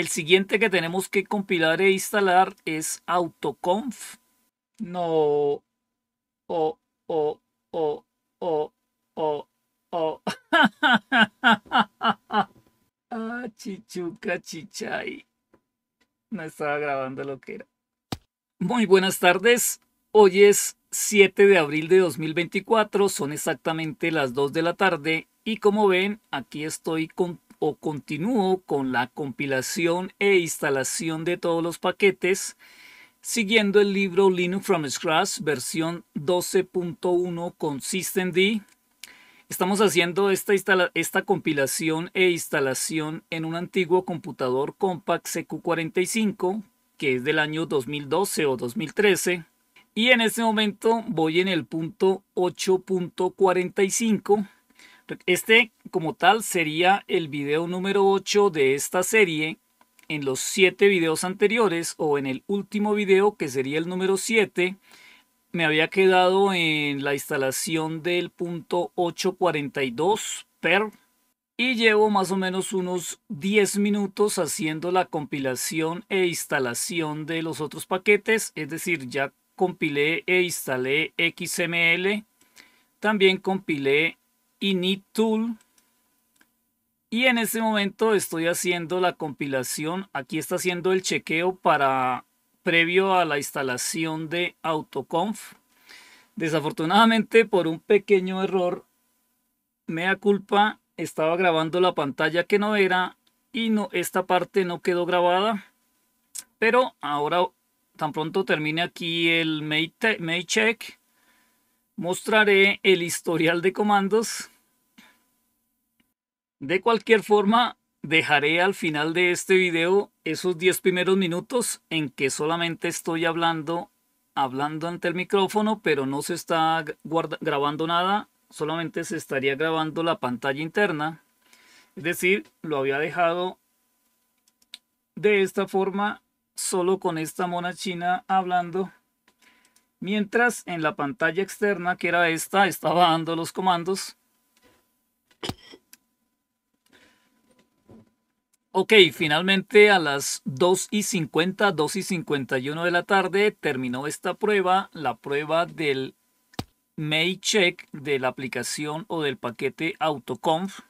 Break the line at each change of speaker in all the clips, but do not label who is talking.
El siguiente que tenemos que compilar e instalar es autoconf. No. o, o, o, o, o. oh. ah, chichuca, chichay. No estaba grabando lo que era. Muy buenas tardes. Hoy es 7 de abril de 2024. Son exactamente las 2 de la tarde. Y como ven, aquí estoy con o continúo con la compilación e instalación de todos los paquetes siguiendo el libro Linux from Scratch versión 12.1 con systemd. Estamos haciendo esta, esta compilación e instalación en un antiguo computador Compaq CQ45 que es del año 2012 o 2013. Y en este momento voy en el punto 8.45 este como tal sería el video número 8 de esta serie. En los 7 videos anteriores o en el último video que sería el número 7 me había quedado en la instalación del punto 842 per y llevo más o menos unos 10 minutos haciendo la compilación e instalación de los otros paquetes, es decir, ya compilé e instalé XML, también compilé init tool y en este momento estoy haciendo la compilación. Aquí está haciendo el chequeo para previo a la instalación de AutoConf. Desafortunadamente por un pequeño error, mea culpa, estaba grabando la pantalla que no era y no, esta parte no quedó grabada. Pero ahora tan pronto termine aquí el check mostraré el historial de comandos de cualquier forma, dejaré al final de este video esos 10 primeros minutos en que solamente estoy hablando, hablando ante el micrófono, pero no se está grabando nada, solamente se estaría grabando la pantalla interna. Es decir, lo había dejado de esta forma, solo con esta mona china hablando. Mientras en la pantalla externa, que era esta, estaba dando los comandos Ok, finalmente a las 2 y 50, 2 y 51 de la tarde terminó esta prueba, la prueba del Check de la aplicación o del paquete AutoConf.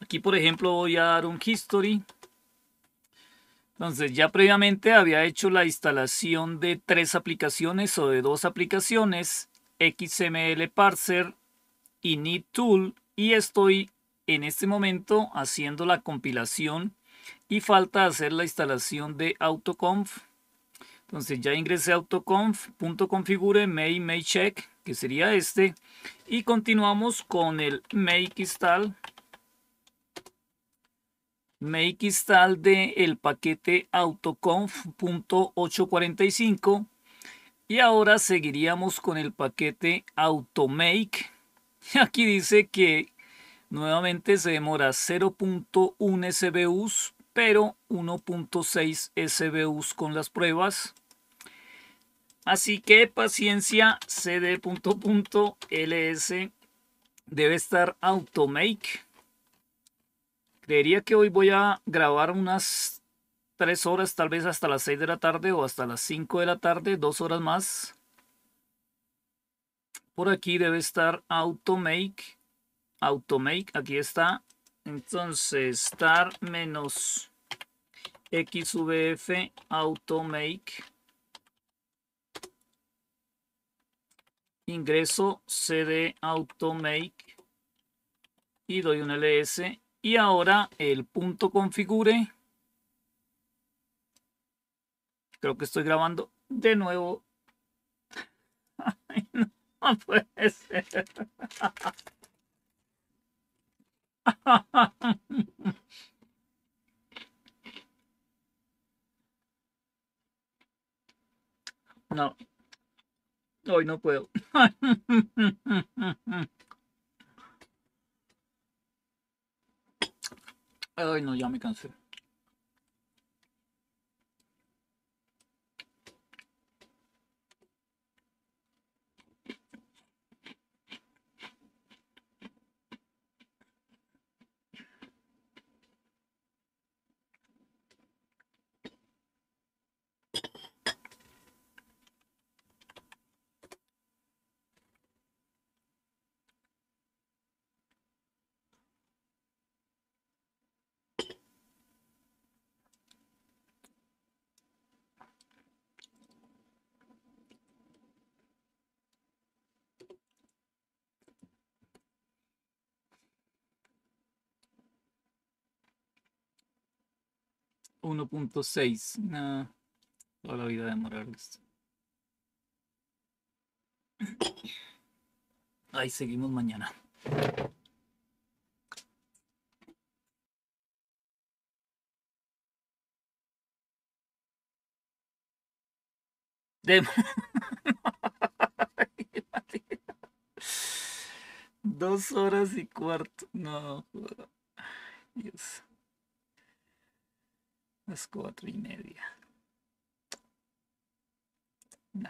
Aquí, por ejemplo, voy a dar un history. Entonces, ya previamente había hecho la instalación de tres aplicaciones o de dos aplicaciones, XML Parser, y Need Tool, y estoy en este momento haciendo la compilación y falta hacer la instalación de autoconf. Entonces ya ingresé a autoconf.configure make make check que sería este y continuamos con el make install make install de el paquete autoconf.845 y ahora seguiríamos con el paquete automake aquí dice que nuevamente se demora 0.1 SBUs pero 1.6 SBUs con las pruebas. Así que paciencia, cd.ls debe estar automake. Creería que hoy voy a grabar unas 3 horas, tal vez hasta las 6 de la tarde o hasta las 5 de la tarde, dos horas más. Por aquí debe estar automake. Automake, aquí está. Entonces, estar menos xvf automake ingreso cd automake y doy un ls y ahora el punto configure creo que estoy grabando de nuevo puede No. Hoy no puedo. Ay, no, ya me cansé. 1.6. nada toda la vida de morales Ahí seguimos mañana. De... Dos horas y cuarto. No. Dios. Las cuatro y media. Nah.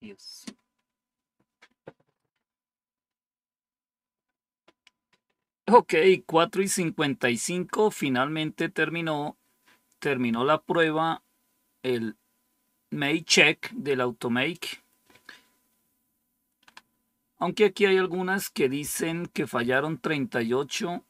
Dios. Ok, 4 y cinco. finalmente terminó terminó la prueba, el make check del automake. Aunque aquí hay algunas que dicen que fallaron 38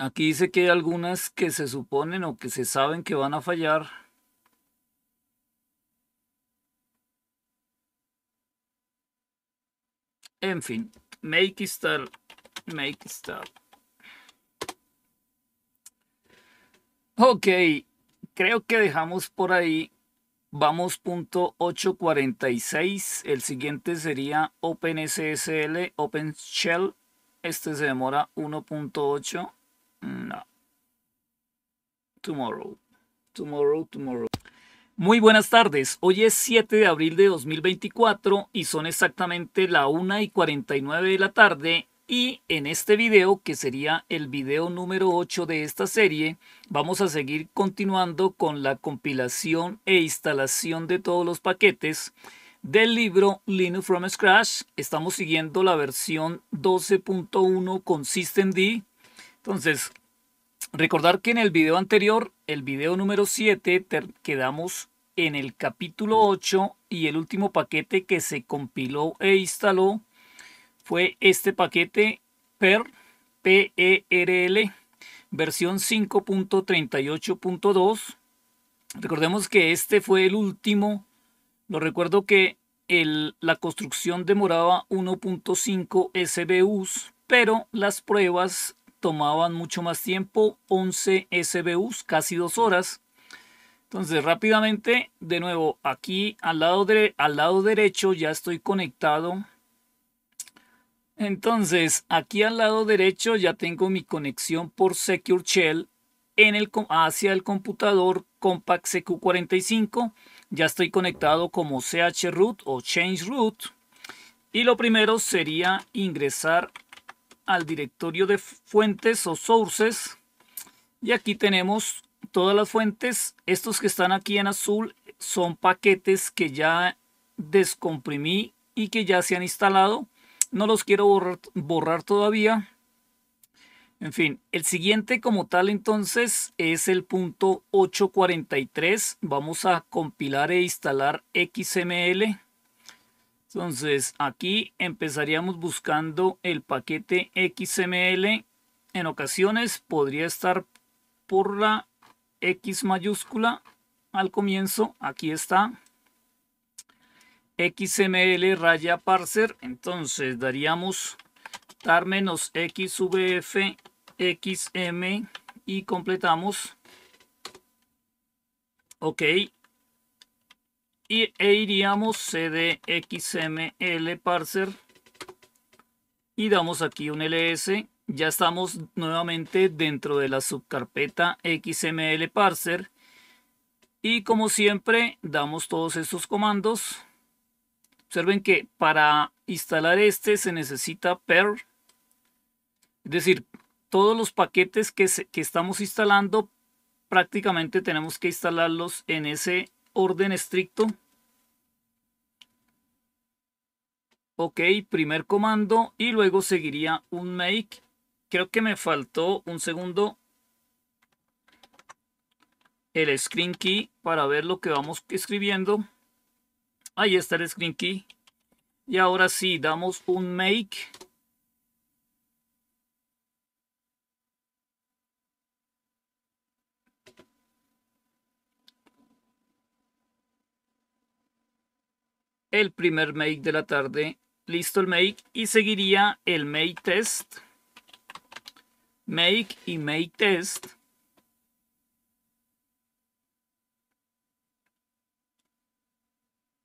Aquí dice que hay algunas que se suponen o que se saben que van a fallar. En fin, make star, make start Ok, creo que dejamos por ahí. Vamos punto 846. El siguiente sería OpenSSL, OpenShell. Este se demora 1.8. No. Tomorrow. Tomorrow, tomorrow. Muy buenas tardes, hoy es 7 de abril de 2024 y son exactamente la 1 y 49 de la tarde y en este video, que sería el video número 8 de esta serie, vamos a seguir continuando con la compilación e instalación de todos los paquetes del libro Linux from Scratch. Estamos siguiendo la versión 12.1 con systemd. Entonces, recordar que en el video anterior el video número 7 quedamos en el capítulo 8 y el último paquete que se compiló e instaló fue este paquete PER, PERL, versión 5.38.2. Recordemos que este fue el último, lo recuerdo que el, la construcción demoraba 1.5 SBUs, pero las pruebas tomaban mucho más tiempo, 11 SBUs, casi dos horas. Entonces rápidamente, de nuevo, aquí al lado, al lado derecho ya estoy conectado. Entonces, aquí al lado derecho ya tengo mi conexión por Secure Shell en el, hacia el computador Compact CQ45. Ya estoy conectado como CH root o Change root. Y lo primero sería ingresar al directorio de fuentes o sources y aquí tenemos todas las fuentes. Estos que están aquí en azul son paquetes que ya descomprimí y que ya se han instalado. No los quiero borrar, todavía. En fin, el siguiente como tal entonces es el punto 843. Vamos a compilar e instalar XML. Entonces aquí empezaríamos buscando el paquete XML. En ocasiones podría estar por la X mayúscula al comienzo. Aquí está. XML raya parser. Entonces daríamos tar menos XVF XM y completamos. Ok, y, e iríamos xml parser y damos aquí un ls. Ya estamos nuevamente dentro de la subcarpeta xml parser. Y como siempre, damos todos estos comandos. Observen que para instalar este se necesita per. Es decir, todos los paquetes que, que estamos instalando prácticamente tenemos que instalarlos en ese orden estricto. Ok, primer comando y luego seguiría un make. Creo que me faltó un segundo el screen key para ver lo que vamos escribiendo. Ahí está el screen key. Y ahora sí, damos un make. el primer make de la tarde, listo el make y seguiría el make test, make y make test.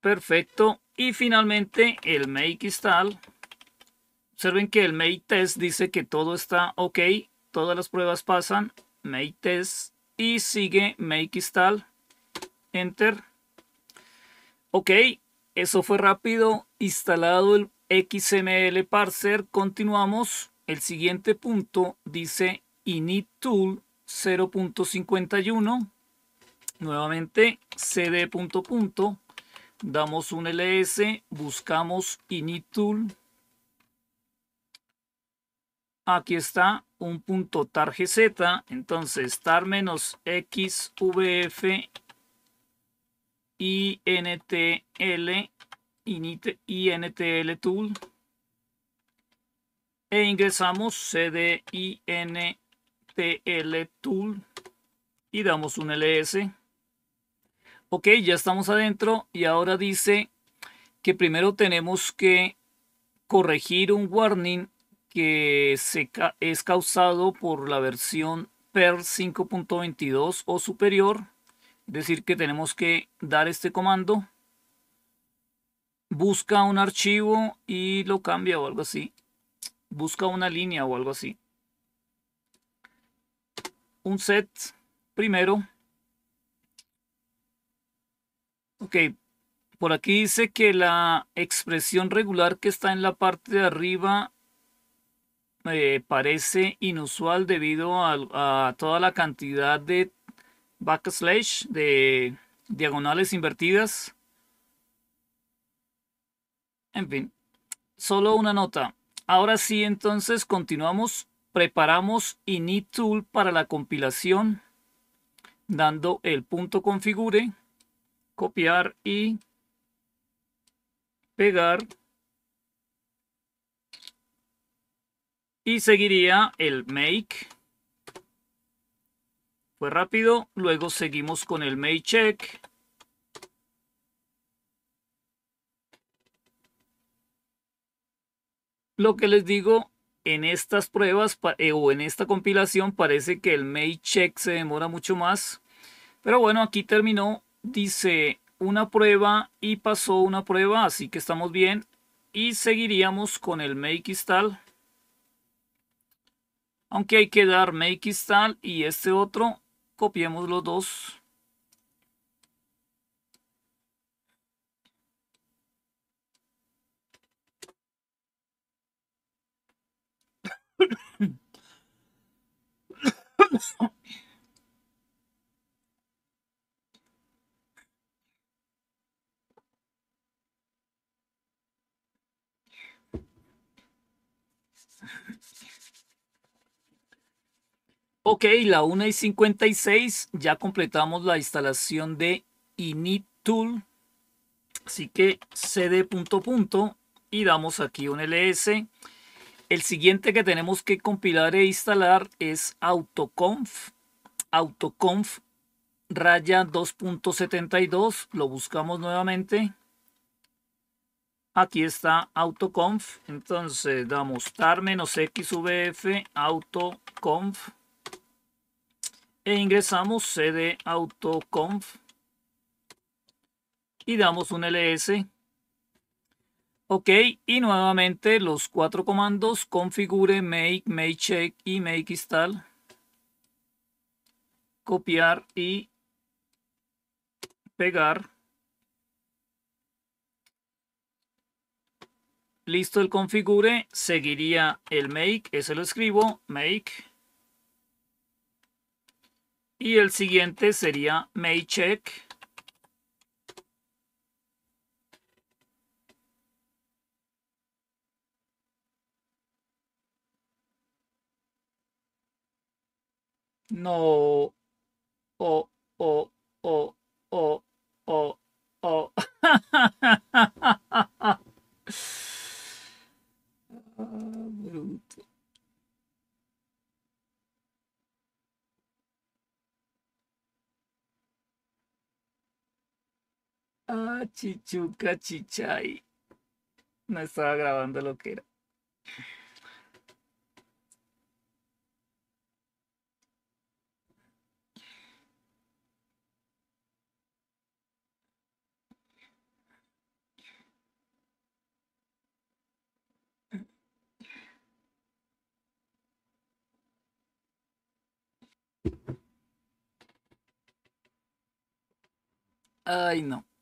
Perfecto. Y finalmente el make install. Observen que el make test dice que todo está ok, todas las pruebas pasan, make test y sigue make install, enter. Ok, eso fue rápido. Instalado el XML parser, continuamos. El siguiente punto dice init tool 0.51. Nuevamente cd punto punto. Damos un ls, buscamos init tool. Aquí está un punto target z, entonces tar-xvf INTL, INTL Tool. E ingresamos CD Tool y damos un LS. Ok, ya estamos adentro y ahora dice que primero tenemos que corregir un warning que se es causado por la versión PER 5.22 o superior decir que tenemos que dar este comando. Busca un archivo y lo cambia o algo así. Busca una línea o algo así. Un set primero. Ok, por aquí dice que la expresión regular que está en la parte de arriba Me eh, parece inusual debido a toda la cantidad de backslash de diagonales invertidas. En fin, solo una nota. Ahora sí, entonces continuamos. Preparamos init tool para la compilación dando el punto configure, copiar y pegar. Y seguiría el make rápido. Luego seguimos con el May check. Lo que les digo, en estas pruebas eh, o en esta compilación parece que el May check se demora mucho más. Pero bueno, aquí terminó. Dice una prueba y pasó una prueba, así que estamos bien. Y seguiríamos con el make install aunque hay que dar make install y este otro copiemos los dos Ok, la 1 y 56, ya completamos la instalación de init tool. Así que cd punto punto y damos aquí un ls. El siguiente que tenemos que compilar e instalar es autoconf. Autoconf raya 2.72. Lo buscamos nuevamente. Aquí está autoconf. Entonces damos tar-xvf autoconf. E ingresamos cd autoconf y damos un ls. Ok, y nuevamente los cuatro comandos configure, make, make check y make install. Copiar y pegar. Listo el configure, seguiría el make, ese lo escribo, make. Y el siguiente sería Maycheck. No. Oh, oh, oh, oh, oh, oh. Ah, chichuca, chichay. No estaba grabando lo que era. Ay, no.